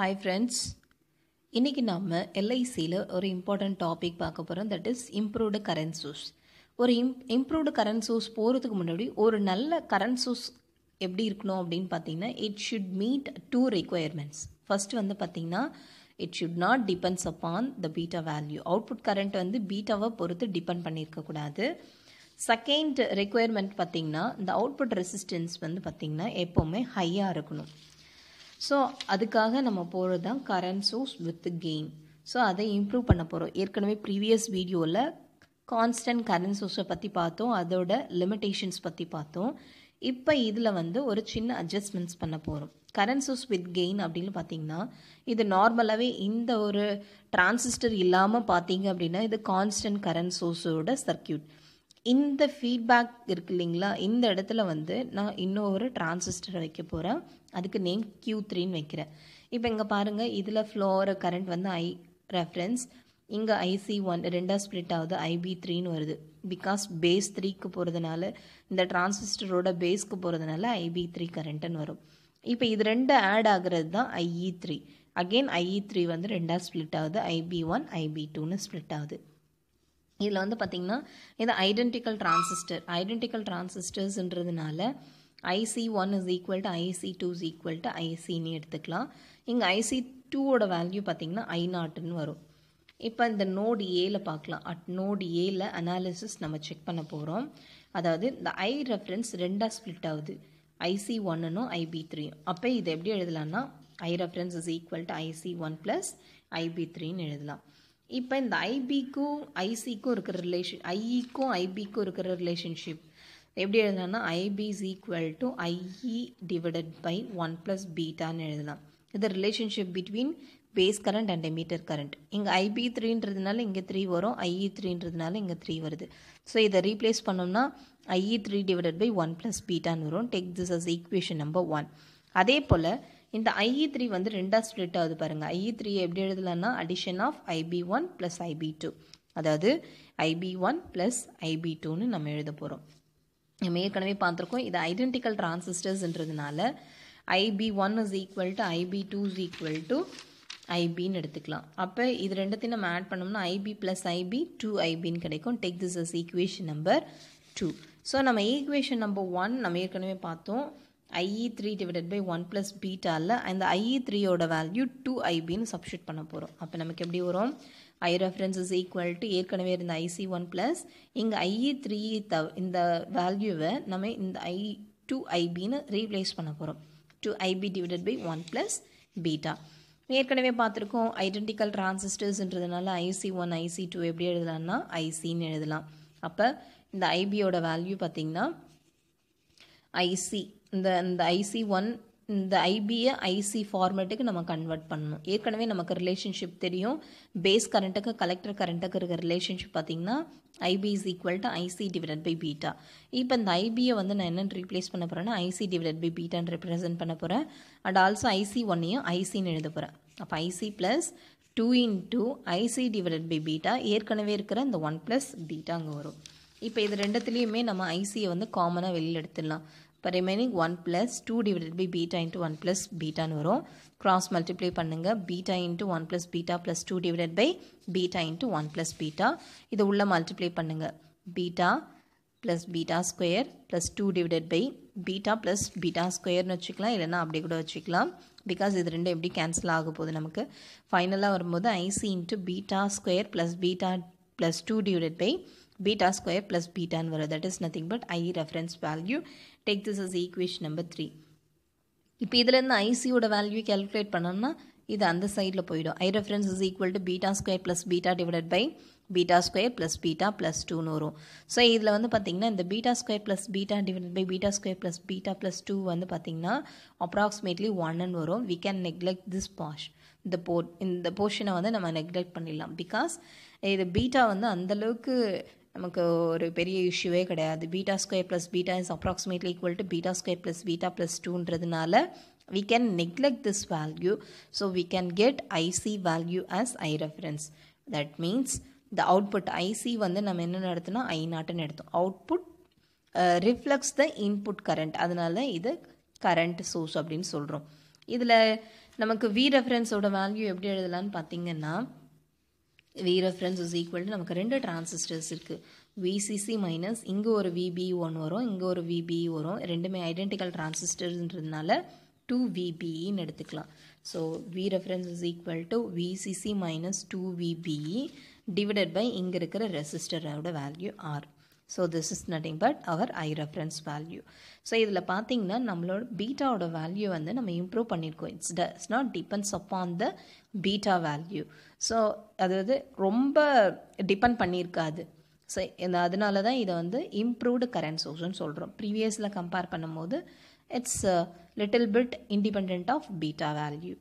hi friends இன்றைக்கி நம்ம எல்ஐசியில் ஒரு இம்பார்ட்டண்ட் டாபிக் பார்க்க போகிறோம் that is improved current source ஒரு இம் இம்ப்ரூவ்டு கரண்ட் சோர்ஸ் போகிறதுக்கு முன்னாடி ஒரு நல்ல கரண்ட் சோர்ஸ் எப்படி இருக்கணும் அப்படின்னு பார்த்தீங்கன்னா it should meet to requirements first வந்து பார்த்தீங்கன்னா it should not depends upon the beta value output current வந்து பீட்டாவை பொறுத்து டிபெண்ட் பண்ணியிருக்கக்கூடாது செகண்ட் ரெக்குயர்மெண்ட் பார்த்தீங்கன்னா இந்த அவுட்புட் ரெசிஸ்டன்ஸ் வந்து பார்த்திங்கன்னா எப்போவுமே ஹையாக இருக்கணும் ஸோ அதுக்காக நம்ம போகிறது தான் current source with gain so அதை இம்ப்ரூவ் பண்ண போகிறோம் ஏற்கனவே ப்ரீவியஸ் வீடியோவில் கான்ஸ்டன்ட் கரண்ட் சோர்ஸை பற்றி பார்த்தோம் அதோட லிமிட்டேஷன்ஸ் பற்றி பார்த்தோம் இப்போ இதில் வந்து ஒரு சின்ன அட்ஜஸ்ட்மெண்ட்ஸ் பண்ண போகிறோம் கரண்ட் சோர்ஸ் வித் கெயின் அப்படின்னு பார்த்தீங்கன்னா இது நார்மலாகவே இந்த ஒரு டிரான்சிஸ்டர் இல்லாமல் பார்த்தீங்க அப்படின்னா இது கான்ஸ்டன்ட் கரண்ட் சோர்ஸோட சர்க்கியூட் இந்த ஃபீட்பேக் இருக்கு இல்லைங்களா இந்த இடத்துல வந்து நான் இன்னொரு டிரான்சிஸ்டர் வைக்க போகிறேன் அதுக்கு நேம் கியூ த்ரீன்னு வைக்கிறேன் இப்போ இங்கே பாருங்கள் இதில் ஃப்ளோர கரண்ட் வந்து ஐ ரெஃபரன்ஸ் இங்கே ஐசி ஒன் ரெண்டாக ஸ்ப்ளிட் ஆகுது ஐபி த்ரீன்னு வருது பிகாஸ் பேஸ் த்ரீக்கு போகிறதுனால இந்த டிரான்சிஸ்டரோட பேஸ்க்கு போகிறதுனால ஐபி த்ரீ கரண்ட்டுன்னு வரும் இப்போ இது ரெண்டு ஆட் ஆகிறது தான் IE three again IE three வந்து ரெண்டாக ஸ்ப்ளிட் ஆகுது ஐபி ஒன் ஐபி டூன்னு ஸ்ப்ளிட் ஆகுது இதில் வந்து பார்த்திங்கன்னா இது ஐடென்டிக்கல் டிரான்சிஸ்டர் ஐடென்டிக்கல் டிரான்சிஸ்டர்ஸ்ன்றதுனால IC one is equal to IC two is equal to ஐசின்னு எடுத்துக்கலாம் இங்கே ஐசி டூவோட வேல்யூ பார்த்திங்கன்னா ஐ நாட்டுன்னு வரும் இப்போ இந்த நோடு ஏல பார்க்கலாம் அட் நோடு ஏல அனாலிசிஸ் நம்ம செக் பண்ண போகிறோம் அதாவது இந்த ஐ ரெஃபரன்ஸ் ரெண்டாக ஸ்பிளிட் ஆகுது ஐசி ஒன்னும் ஐபி த்ரீயும் அப்போ இது எப்படி எழுதலாம்னா I reference is equal to IC one plus IB த்ரீன்னு எழுதலாம் இப்போ இந்த ஐபிக்கும் ஐசிக்கும் இருக்கிற ரிலேஷன் ஐஇக்கும் e ஐபிக்கும் இருக்கிற ரிலேஷன்ஷிப் எப்படி எழுதுனா IB is equal to IE divided by one plus பீட்டான்னு எழுதலாம் இது relationship between base current and emitter current இங்கே ஐபி த்ரீன்றதுனால இங்கே த்ரீ வரும் ஐஇ த்ரீன்றதுனால e இங்கே த்ரீ வருது ஸோ இதை ரீப்ளேஸ் பண்ணோம்னா IE three divided by one plus பீட்டான்னு வரும் take this as equation number one அதே போல் இந்த ஐஇ த்ரீ வந்து ரெண்டாக ஸ்ப்ளிட் ஆகுது பாருங்கள் ஐஇ த்ரீ எப்படி எழுதலாம்னா addition of IB one plus IB two அதாவது ஐபி ஒன் ப்ளஸ் ஐபி டூன்னு நம்ம எழுத போகிறோம் நம்ம ஏற்கனவே பார்த்துருக்கோம் இது ஐடென்டிக்கல் டிரான்சிஸ்டர்ஸ்ன்றதுனால IB one is equal to IB two is equal to ஐபின்னு எடுத்துக்கலாம் அப்போ இது ரெண்டுத்தையும் நம்ம ஆட் பண்ணோம்னா ஐபி ப்ளஸ் ஐபி டூ ஐபின்னு கிடைக்கும் take this is equation number two so நம்ம ஈக்குவேஷன் நம்பர் ஒன் நம்ம ஏற்கனவே பார்த்தோம் IE three divided by one plus பீட்டாவில் அந்த ஐஇ த்ரீயோட வேல்யூ டூ ஐபின்னு சப்ஷூட் பண்ண போகிறோம் அப்போ நமக்கு எப்படி வரும் I reference is equal to ஏற்கனவே இருந்த ஐசி ஒன் ப்ளஸ் இங்கே ஐஇ த்ரீ த இந்த வேல்யூவை நம்ம இந்த ஐ டூ ஐபின்னு ரீப்ளேஸ் பண்ண போகிறோம் two IB divided by one plus beta ஏற்கனவே பார்த்துருக்கோம் ஐடென்டிக்கல் டிரான்சிஸ்டர்ஸ்ன்றதுனால ஐசி ஒன் ஐசி டூ எப்படி எழுதலாம்னா ஐசின்னு எழுதலாம் அப்போ இந்த ஐபியோட வேல்யூ பார்த்திங்கன்னா ஐசி இந்த இந்த ஐசி ஒன் இந்த ஐபியை ஐசி ஃபார்மேட்டுக்கு நம்ம கன்வெர்ட் பண்ணணும் ஏற்கனவே நமக்கு ரிலேஷன்ஷிப் தெரியும் பேஸ் கரண்ட்டுக்கு கலெக்டர் கரண்ட்டுக்கு இருக்கிற ரிலேஷன்ஷிப் பார்த்திங்கன்னா IB is equal to IC divide by beta இப்போ இந்த ஐபியை வந்து நான் என்னென்னு ரீப்ளேஸ் பண்ண போகிறேன்னா ஐசி டிவைட் பை பீட்டான்னு ரெப்ரசென்ட் பண்ண போகிறேன் அண்ட் ஆல்சோ ஐசி ஒன்னையும் ஐசின்னு எழுத போகிறேன் அப்போ IC plus two into IC divide by beta ஏற்கனவே இருக்கிற இந்த ஒன் ப்ளஸ் பீட்டா அங்கே வரும் இப்போ இது ரெண்டுத்துலேயுமே நம்ம ஐசியை வந்து காமனாக வெளியில் எடுத்துடலாம் இப்போ remaining one plus two divided by beta into one plus பீட்டான்னு வரும் க்ராஸ் மல்டிப்ளை பண்ணுங்கள் beta into one plus beta plus two divided by beta into one plus beta இது உள்ளே மல்டிப்ளை பண்ணுங்கள் beta plus beta square plus two divided by beta plus beta ஸ்கொயர்னு வச்சுக்கலாம் இல்லைனா அப்படி கூட வச்சுக்கலாம் பிகாஸ் இது ரெண்டும் எப்படி கேன்சல் ஆக போகுது நமக்கு ஃபைனலாக வரும்போது IC into beta square plus beta plus two divided by beta square plus பீட்டான்னு வரும் that is nothing but I reference value take this is equation number three இப்போ இதுலேருந்து ஐசியோட வேல்யூ கேல்குலேட் பண்ணோம்னா இது அந்த சைடில் போயிடும் I reference is equal to beta square plus beta divided by beta square plus beta plus டூன்னு வரும் so இதில் வந்து பார்த்திங்கன்னா இந்த beta square plus beta divided by beta square plus beta plus two வந்து பார்த்திங்கன்னா அப்ராக்சிமேட்லி ஒன்னு வரும் வி கேன் நெக்லெக்ட் திஸ் பாஷ் இந்த போ இந்த போர்ஷனை வந்து நம்ம நெக்லெக்ட் பண்ணிடலாம் பிகாஸ் இது பீட்டா வந்து அந்தளவுக்கு நமக்கு ஒரு பெரிய இஷ்யூவே கிடையாது beta square plus beta is approximately equal to beta square plus beta plus டூன்றதுனால we can neglect this value so we can get IC value as I reference that means the output IC வந்து நம்ம என்ன நடத்தினா I நாட்டுன்னு எடுத்தோம் output uh, the input input அதனால இது current source அப்படின்னு சொல்கிறோம் இதில் நமக்கு வி ரெஃபரன்ஸோட வேல்யூ எப்படி எழுதலான்னு பார்த்தீங்கன்னா V reference is equal to நமக்கு ரெண்டு டிரான்சிஸ்டர்ஸ் இருக்குது விசிசி மைனஸ் இங்கே ஒரு விபி ஒன் வரும் இங்கே ஒரு விபி வரும் ரெண்டுமே ஐடென்டிக்கல் டிரான்சிஸ்டர்ன்றதுனால டூ விபிஇன்னு எடுத்துக்கலாம் so V reference is equal to VCC minus two VBE divided by இங்கே இருக்கிற ரெசிஸ்டரோட value R so this is nothing but our I reference value so இதில் பார்த்தீங்கன்னா நம்மளோட பீட்டாவோட வேல்யூ வந்து நம்ம இம்ப்ரூவ் பண்ணியிருக்கோம் it's does not depends upon the beta value so அதாவது ரொம்ப டிபெண்ட் பண்ணியிருக்காது ஸோ இந்த அதனால தான் இதை வந்து இம்ப்ரூவ்டு கரண்ட் சோர்ஸ்னு சொல்கிறோம் ப்ரீவியஸில் கம்பேர் பண்ணும்போது it's little bit independent of beta value